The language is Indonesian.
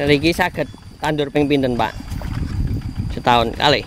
Dari sakit tandur ping pinten, Pak? Setahun kali.